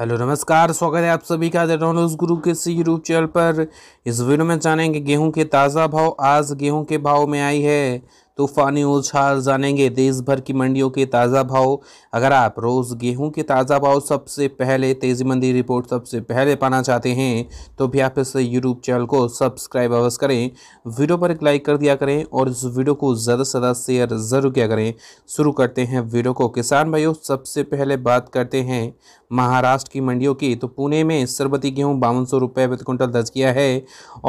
hello नमस्कार स्वागत है आप सभी का टेक्नोलॉज गुरु के सी यूट्यूब चैनल पर इस वीडियो में जानेंगे गेहूं के ताज़ा भाव आज गेहूं के भाव में आई है तूफानी उछाल जानेंगे देश भर की मंडियों के ताज़ा भाव अगर आप रोज़ गेहूं के ताज़ा भाव सबसे पहले तेजी मंदी रिपोर्ट सबसे पहले पाना चाहते हैं तो भी आप इस यूट्यूब चैनल को सब्सक्राइब अवश्य करें वीडियो पर एक लाइक कर दिया करें और इस वीडियो को ज़्यादा से ज़्यादा शेयर ज़रूर किया करें शुरू करते हैं वीडियो को किसान भाइयों सबसे पहले बात करते हैं महाराष्ट्र की मंडियों की तो पुणे में सरबती गेहूँ बावन सौ रुपये प्रति क्विंटल दर्ज किया है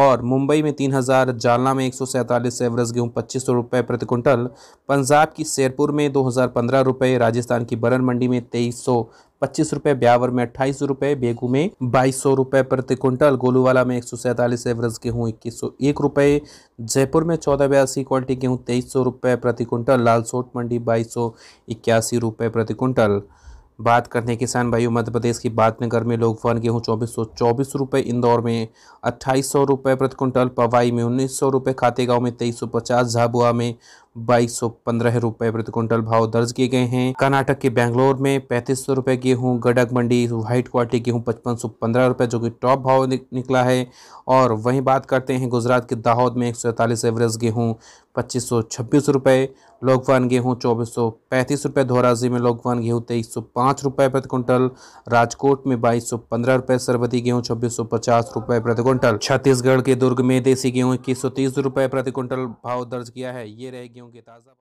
और मुंबई में तीन हज़ार जालना में एक सौ सैंतालीस एवरेज गेहूँ पच्चीस सौ रुपये प्रति कुंटल पंजाब की शेरपुर में दो हज़ार पंद्रह रुपये राजस्थान की बरन मंडी में तेईस सौ पच्चीस रुपये ब्यावर में अट्ठाईस रुपये बेगू में बाईस सौ रुपये प्रति क्विंटल गोलूवाला में एक सौ सैंतालीस एवरेज गेहूँ इक्कीस सौ एक रुपये जयपुर में चौदह बयासी क्वालिटी गेहूँ तेईस सौ रुपये प्रति क्विंटल लालसोट मंडी बाईस सौ इक्यासी रुपये प्रति क्विंटल बात करते हैं किसान भाइयों मध्य प्रदेश की बातनगर में लोग फन गेहूँ चौबीस सौ चौबीस रुपये इंदौर में अट्ठाईस सौ रुपये प्रति क्विंटल पवाई में उन्नीस सौ रुपये खातेगांव में तेईस सौ पचास झाबुआ में बाईस सौ पंद्रह रुपये प्रति क्विंटल भाव दर्ज किए गए हैं कर्नाटक के बेंगलोर में पैंतीस सौ रुपये गेहूँ गडक मंडी व्हाइट क्वालिटी गेहूँ पचपन सौ पंद्रह रुपये जो कि टॉप भाव निकला है और वहीं बात करते हैं गुजरात के दाहोद में एक सौ सैंतालीस एवरेज गेहूँ पच्चीस सौ छब्बीस रुपये लोकवान गेहूँ चौबीस सौ पैंतीस रुपये धोराजी में लोकवान गेहूँ तेईस सौ पाँच रुपये प्रति क्विंटल राजकोट में बाईस सौ पंद्रह रुपये सरबती गेहूँ छब्बीस सौ पचास रुपये प्रति क्विंटल छत्तीसगढ़ के दुर्ग में देसी गेहूँ इक्कीस सौ तीस रुपये प्रति क्विंटल भाव दर्ज किया है ये रहे गेहूँ के ताज़ा